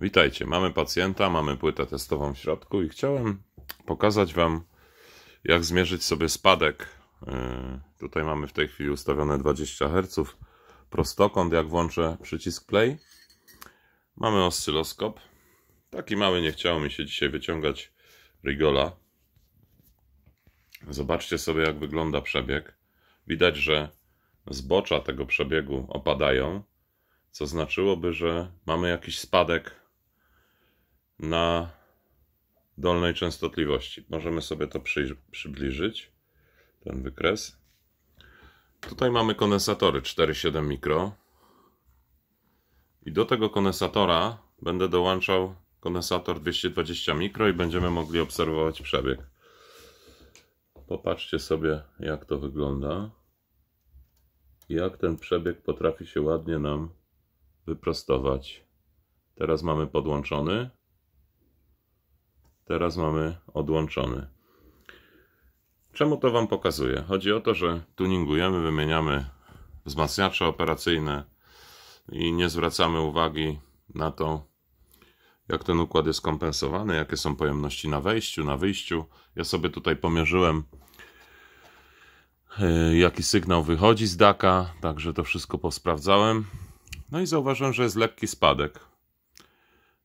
Witajcie, mamy pacjenta, mamy płytę testową w środku i chciałem pokazać Wam, jak zmierzyć sobie spadek. Y, tutaj mamy w tej chwili ustawione 20 Hz prostokąt, jak włączę przycisk play. Mamy oscyloskop. Taki mały, nie chciało mi się dzisiaj wyciągać rigola. Zobaczcie sobie, jak wygląda przebieg. Widać, że zbocza tego przebiegu opadają, co znaczyłoby, że mamy jakiś spadek na dolnej częstotliwości. Możemy sobie to przy, przybliżyć, ten wykres. Tutaj mamy kondensatory 4,7 mikro. I do tego kondensatora będę dołączał kondensator 220 mikro i będziemy mogli obserwować przebieg. Popatrzcie sobie jak to wygląda. Jak ten przebieg potrafi się ładnie nam wyprostować. Teraz mamy podłączony teraz mamy odłączony. Czemu to Wam pokazuję? Chodzi o to, że tuningujemy, wymieniamy wzmacniacze operacyjne i nie zwracamy uwagi na to, jak ten układ jest kompensowany, jakie są pojemności na wejściu, na wyjściu. Ja sobie tutaj pomierzyłem, e, jaki sygnał wychodzi z daka, także to wszystko posprawdzałem. No i zauważyłem, że jest lekki spadek.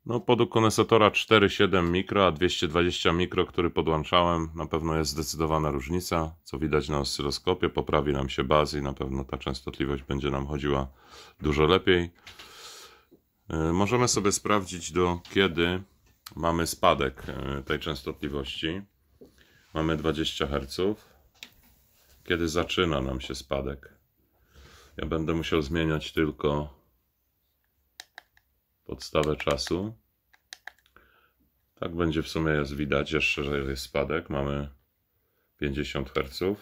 No, podług kondensatora 4,7 mikro, a 220 mikro, który podłączałem, na pewno jest zdecydowana różnica, co widać na oscyloskopie, poprawi nam się baz i na pewno ta częstotliwość będzie nam chodziła dużo lepiej. E, możemy sobie sprawdzić do kiedy mamy spadek e, tej częstotliwości. Mamy 20 Hz. Kiedy zaczyna nam się spadek. Ja będę musiał zmieniać tylko podstawę czasu. Tak będzie w sumie jest widać, jeszcze że jest spadek, mamy 50 Hz.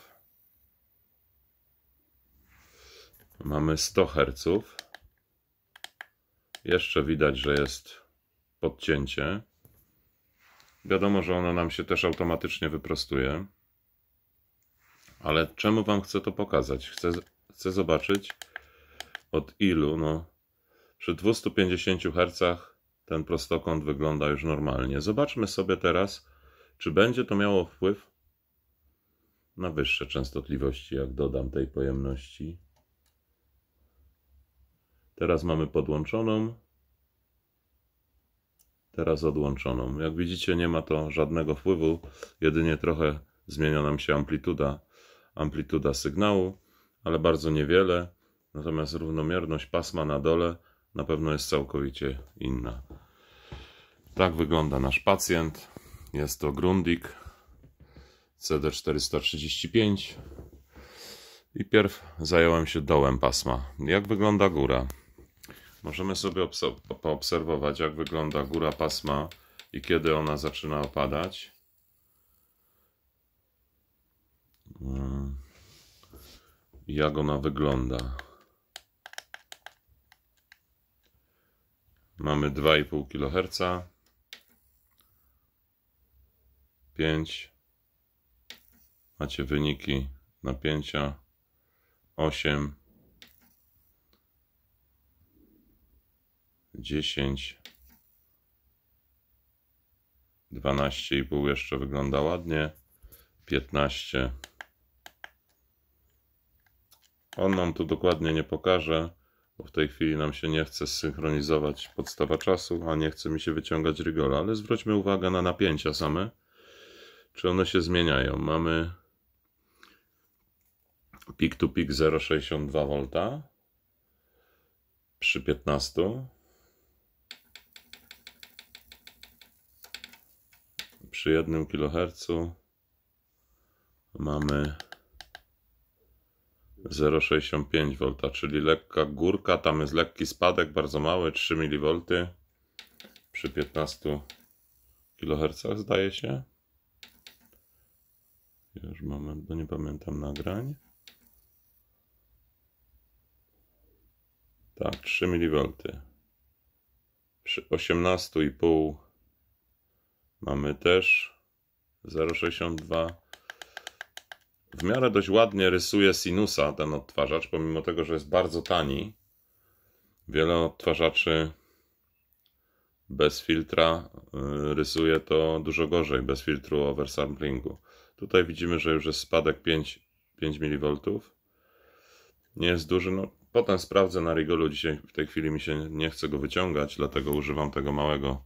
Mamy 100 Hz. Jeszcze widać, że jest podcięcie. Wiadomo, że ono nam się też automatycznie wyprostuje. Ale czemu Wam chcę to pokazać? Chcę, chcę zobaczyć od ilu, no przy 250 Hz ten prostokąt wygląda już normalnie. Zobaczmy sobie teraz, czy będzie to miało wpływ na wyższe częstotliwości, jak dodam tej pojemności. Teraz mamy podłączoną, teraz odłączoną. Jak widzicie nie ma to żadnego wpływu, jedynie trochę zmienia nam się amplituda, amplituda sygnału, ale bardzo niewiele. Natomiast równomierność pasma na dole na pewno jest całkowicie inna. Tak wygląda nasz pacjent. Jest to Grundig CD435 i pierw zająłem się dołem pasma. Jak wygląda góra? Możemy sobie poobserwować jak wygląda góra pasma i kiedy ona zaczyna opadać. Mm. Jak ona wygląda. Mamy 2,5 kHz. 5. Macie wyniki napięcia. 8. 10. 12,5 jeszcze wygląda ładnie. 15. On nam tu dokładnie nie pokaże bo w tej chwili nam się nie chce synchronizować podstawa czasu, a nie chce mi się wyciągać rygola, ale zwróćmy uwagę na napięcia same, czy one się zmieniają. Mamy pik to pik 0,62 V przy 15 przy 1 kHz mamy 0,65 V, czyli lekka górka, tam jest lekki spadek, bardzo mały, 3 mV przy 15 kHz zdaje się. Już moment, bo nie pamiętam nagrań. Tak, 3 mV. Przy 18,5 mamy też 0,62 w miarę dość ładnie rysuje sinusa ten odtwarzacz, pomimo tego, że jest bardzo tani. Wiele odtwarzaczy bez filtra y, rysuje to dużo gorzej, bez filtru oversamplingu. Tutaj widzimy, że już jest spadek 5, 5 mV. Nie jest duży, no potem sprawdzę na rigolu, dzisiaj w tej chwili mi się nie chce go wyciągać, dlatego używam tego małego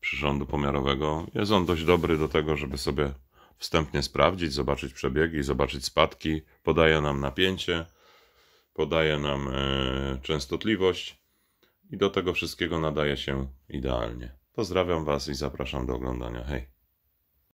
przyrządu pomiarowego. Jest on dość dobry do tego, żeby sobie wstępnie sprawdzić, zobaczyć przebiegi, zobaczyć spadki, podaje nam napięcie, podaje nam e, częstotliwość i do tego wszystkiego nadaje się idealnie. Pozdrawiam Was i zapraszam do oglądania. Hej!